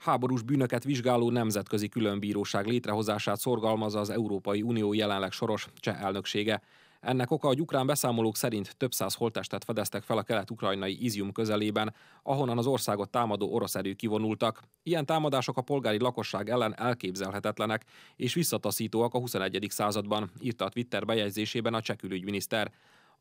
háborús bűnöket vizsgáló nemzetközi különbíróság létrehozását szorgalmazza az Európai Unió jelenleg soros cseh elnöksége. Ennek oka hogy ukrán beszámolók szerint több száz holttestet fedeztek fel a kelet-ukrajnai Izium közelében, ahonnan az országot támadó orosz erők kivonultak. Ilyen támadások a polgári lakosság ellen elképzelhetetlenek és visszataszítóak a 21. században, írta a Twitter bejegyzésében a cseh külügyminiszter.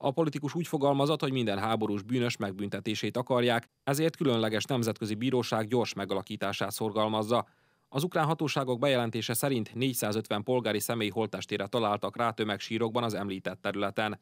A politikus úgy fogalmazott, hogy minden háborús bűnös megbüntetését akarják, ezért különleges nemzetközi bíróság gyors megalakítását szorgalmazza. Az ukrán hatóságok bejelentése szerint 450 polgári személy holtestére találtak rá tömegsírokban az említett területen.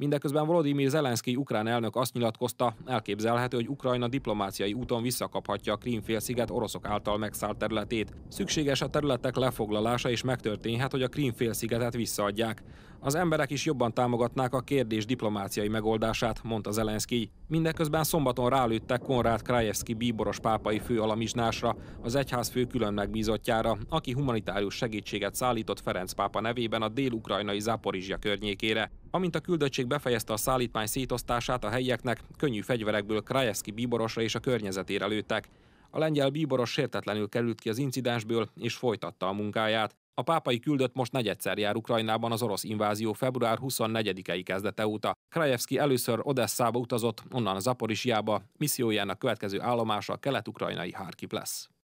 Mindeközben Volodymyr Zelenszky ukrán elnök azt nyilatkozta, elképzelhető, hogy Ukrajna diplomáciai úton visszakaphatja a Krímfélsziget oroszok által megszállt területét. Szükséges a területek lefoglalása, és megtörténhet, hogy a Krímfélszigetet visszaadják. Az emberek is jobban támogatnák a kérdés diplomáciai megoldását, mondta Zelenszky. Mindeközben szombaton rálőttek Konrád Krajewski bíboros pápai fő alamizsnásra, az egyház fő külön megbízottjára, aki humanitárius segítséget szállított Ferenc pápa nevében a dél-ukrajnai Záporizsia környékére. Amint a küldöttség befejezte a szállítmány szétosztását, a helyieknek könnyű fegyverekből Krajewski bíborosra és a környezetére lőttek. A lengyel bíboros sértetlenül került ki az incidensből, és folytatta a munkáját. A pápai küldött most negyedszer jár Ukrajnában az orosz invázió február 24-i kezdete óta. Krajewski először Odesszába utazott, onnan Zaporizsiába, missziójának következő állomása a kelet-ukrajnai Harkiv lesz.